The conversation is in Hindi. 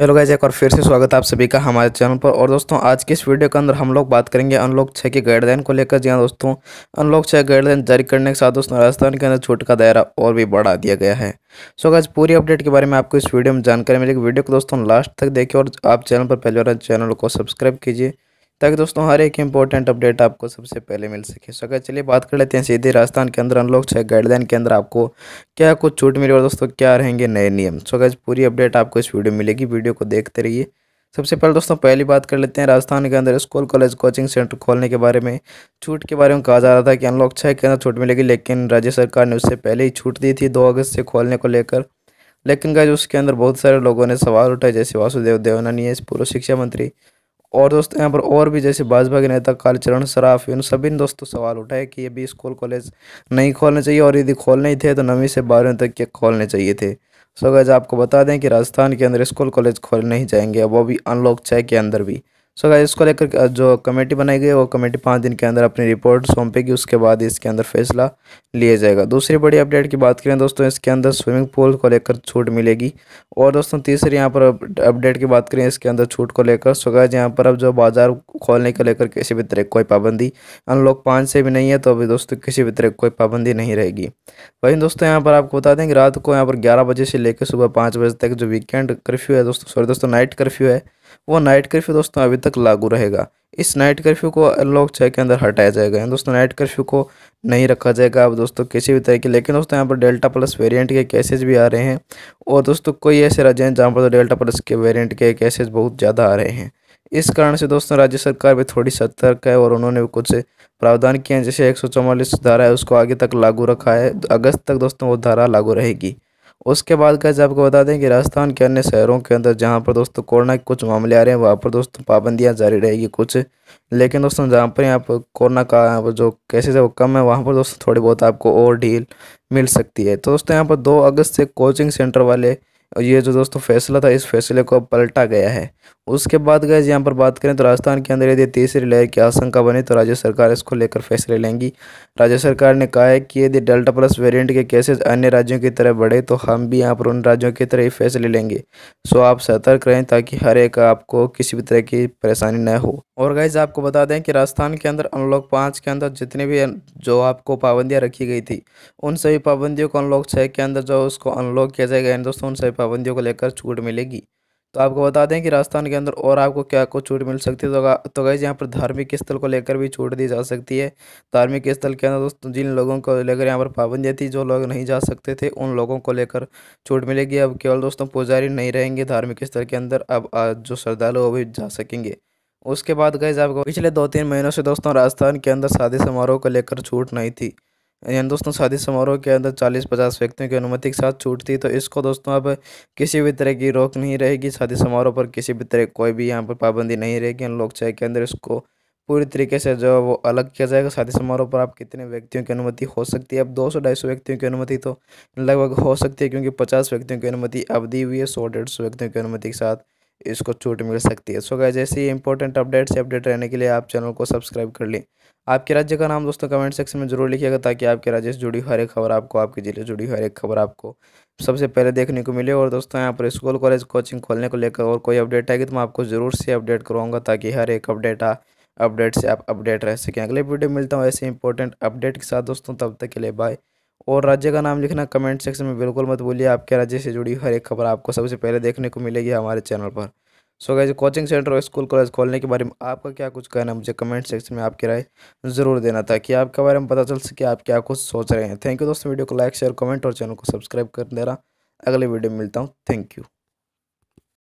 हेलो गाइज एक और फिर से स्वागत है आप सभी का हमारे चैनल पर और दोस्तों आज की इस वीडियो के अंदर हम लोग बात करेंगे अनलॉक छः की गाइडलाइन को लेकर जी हाँ दोस्तों अनलॉक छः गाइडलाइन जारी करने के साथ दोस्तों राजस्थान के अंदर छूट का दायरा और भी बढ़ा दिया गया है सो गाइज पूरी अपडेट के बारे में आपको इस वीडियो में जानकारी मिलेगी वीडियो को दोस्तों लास्ट तक देखिए और आप चैनल पर पहले चैनल को सब्सक्राइब कीजिए ताकि दोस्तों हर एक इंपॉर्टेंट अपडेट आपको सबसे पहले मिल सके सो अगर चलिए बात कर लेते हैं सीधे राजस्थान के अंदर अनलॉक छः गाइडलाइन के अंदर आपको क्या कुछ छूट मिली और दोस्तों क्या रहेंगे नए नियम सो अगर पूरी अपडेट आपको इस वीडियो में मिलेगी वीडियो को देखते रहिए सबसे पहले दोस्तों पहली बात कर लेते हैं राजस्थान के अंदर स्कूल कॉलेज कोचिंग सेंटर खोलने के बारे में छूट के बारे में कहा जा रहा था कि अनलॉक छः के अंदर छूट मिलेगी लेकिन राज्य सरकार ने उससे पहले ही छूट दी थी दो अगस्त से खोलने को लेकर लेकिन गज उसके अंदर बहुत सारे लोगों ने सवाल उठाए जैसे वासुदेव देवनानी है पूर्व शिक्षा मंत्री और दोस्तों यहाँ पर और भी जैसे भाजपा के नेता कालचरण सराफ इन सभी ने दोस्तों सवाल उठाए कि अभी स्कूल कॉलेज नहीं खोलने चाहिए और यदि खोलने ही थे तो नवीं से बारहवीं तक के खोलने चाहिए थे सो गज आपको बता दें कि राजस्थान के अंदर स्कूल कॉलेज खोलने नहीं जाएंगे अब वो भी अनलॉक छः के अंदर भी सो so, इसको लेकर जो कमेटी बनाई गई वो कमेटी पाँच दिन के अंदर अपनी रिपोर्ट सौंपेगी उसके बाद इसके अंदर फैसला लिया जाएगा दूसरी बड़ी अपडेट की बात करें दोस्तों इसके अंदर स्विमिंग पूल को लेकर छूट मिलेगी और दोस्तों तीसरी यहाँ पर अपडेट की बात करें इसके अंदर छूट को लेकर सो गैज यहाँ पर अब जो बाज़ार खोलने को लेकर किसी भी तरह कोई पाबंदी अनलॉक पाँच से भी नहीं है तो अभी दोस्तों किसी भी तरह कोई पाबंदी नहीं रहेगी वहीं दोस्तों यहाँ पर आपको बता दें कि रात को यहाँ पर ग्यारह बजे से लेकर सुबह पाँच बजे तक जो वीकेंड कर्फ्यू है दोस्तों सॉरी दोस्तों नाइट कर्फ्यू है वो नाइट कर्फ्यू दोस्तों अभी तक लागू रहेगा इस नाइट कर्फ्यू को अनलॉक छः के अंदर हटाया जाएगा दोस्तों नाइट कर्फ्यू को नहीं रखा जाएगा अब दोस्तों किसी भी तरह के लेकिन दोस्तों यहाँ पर डेल्टा प्लस वेरिएंट के केसेज भी आ रहे हैं और दोस्तों कोई ऐसे राज्य हैं जहाँ पर डेल्टा तो प्लस के वेरियंट के केसेज बहुत ज़्यादा आ रहे हैं इस कारण से दोस्तों राज्य सरकार भी थोड़ी सतर्क है और उन्होंने भी कुछ प्रावधान किए हैं जैसे एक धारा है उसको आगे तक लागू रखा है अगस्त तक दोस्तों वो धारा लागू रहेगी उसके बाद गैस आपको बता दें कि राजस्थान के अन्य शहरों के अंदर जहाँ पर दोस्तों कोरोना के कुछ मामले आ रहे हैं वहाँ पर दोस्तों पाबंदियाँ जारी रहेगी कुछ लेकिन दोस्तों जहाँ पर यहाँ पर कोरोना का जो केसेज है वो कम है वहाँ पर दोस्तों थोड़ी बहुत आपको और ढील मिल सकती है तो दोस्तों यहाँ पर दो अगस्त से कोचिंग सेंटर वाले ये जो दोस्तों फैसला था इस फैसले को अब पलटा गया है उसके बाद गए यहाँ पर बात करें तो राजस्थान के अंदर यदि तीसरी लहर की आशंका बने तो राज्य सरकार इसको लेकर फैसले लेंगी राज्य सरकार ने कहा है कि यदि डेल्टा प्लस वेरिएंट के केसेस अन्य राज्यों की तरह बढ़े तो हम भी यहाँ पर उन राज्यों की तरह ही फैसले लेंगे सो आप सतर्क रहें ताकि हर एक आपको किसी भी तरह की परेशानी न हो और गाइज आपको बता दें कि राजस्थान के अंदर अनलॉक पाँच के अंदर जितने भी जो आपको पाबंदियाँ रखी गई थी उन सभी पाबंदियों को अनलॉक छः के अंदर जो उसको अनलॉक किया जाएगा दोस्तों उन सभी पाबंदियों को लेकर छूट मिलेगी तो आपको बता दें कि राजस्थान के अंदर और आपको क्या कुछ छूट मिल सकती है तो तो गैज़ यहाँ पर धार्मिक स्थल को लेकर भी छूट दी जा सकती है धार्मिक स्थल के अंदर दोस्तों जिन लोगों को लेकर यहाँ पर पाबंदियाँ थी जो लोग नहीं जा सकते थे उन लोगों को लेकर छूट मिलेगी अब केवल दोस्तों पुजारी नहीं रहेंगे धार्मिक स्थल के अंदर अब जो श्रद्धालु वो भी जा सकेंगे उसके बाद गए आपको पिछले दो तीन महीनों से दोस्तों राजस्थान के अंदर शादी समारोह को लेकर छूट नहीं थी यानी दोस्तों शादी समारोह के अंदर चालीस पचास व्यक्तियों की अनुमति के साथ छूट थी तो इसको दोस्तों अब किसी भी तरह की रोक नहीं रहेगी शादी समारोह पर किसी भी तरह कोई भी यहाँ पर पाबंदी नहीं रहेगी लोग चाहे के अंदर इसको पूरी तरीके से जो वो अलग किया जाएगा शादी समारोह पर आप कितने व्यक्तियों की अनुमति हो सकती है अब दो सौ ढाई सौ व्यक्तियों की अनुमति तो लगभग हो सकती है क्योंकि पचास व्यक्तियों की अनुमति अब दी हुई है सौ डेढ़ सौ व्यक्तियों की अनुमति के साथ इसको छूट मिल सकती है सो गए जैसे ही इंपॉर्टेंट अपडेट से अपडेट रहने के लिए आप चैनल को सब्सक्राइब कर लें आपके राज्य का नाम दोस्तों कमेंट सेक्शन में जरूर लिखिएगा ताकि आपके राज्य से जुड़ी हर एक खबर आपको आपके ज़िले से जुड़ी हर एक खबर आपको सबसे पहले देखने को मिले और दोस्तों यहाँ पर स्कूल कॉलेज कोचिंग खोलने को लेकर और कोई अपडेट आएगी तो मैं आपको ज़रूर से अपडेट करवाऊंगा ताकि हर एक अपडेट आ अपडेट से आप अपडेट रह सकें अगले वीडियो मिलता हूँ ऐसे इंपॉर्टेंट अपडेट के साथ दोस्तों तब तक के लिए बाय और राज्य का नाम लिखना कमेंट सेक्शन में बिल्कुल मत बोलिए आपके राज्य से जुड़ी हर एक खबर आपको सबसे पहले देखने को मिलेगी हमारे चैनल पर सो गए कोचिंग सेंटर और स्कूल कॉलेज खोलने के बारे में आपका क्या कुछ कहना मुझे कमेंट सेक्शन में आपकी राय ज़रूर देना था कि आपके बारे में पता चल सके आप क्या कुछ सोच रहे हैं थैंक यू दोस्तों वीडियो को लाइक शेयर कमेंट और चैनल को सब्सक्राइब कर दे रहा अगले वीडियो में मिलता हूँ थैंक यू